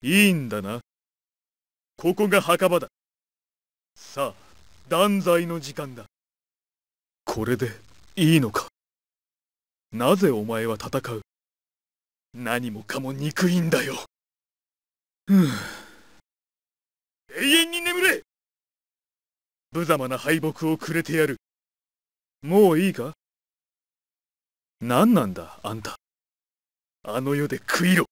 いいんだな。ここが墓場だ。さあ、断罪の時間だ。これでいいのかなぜお前は戦う何もかも憎いんだよ。ふぅ。永遠に眠れ無様な敗北をくれてやる。もういいか何なんだ、あんた。あの世で食いろ。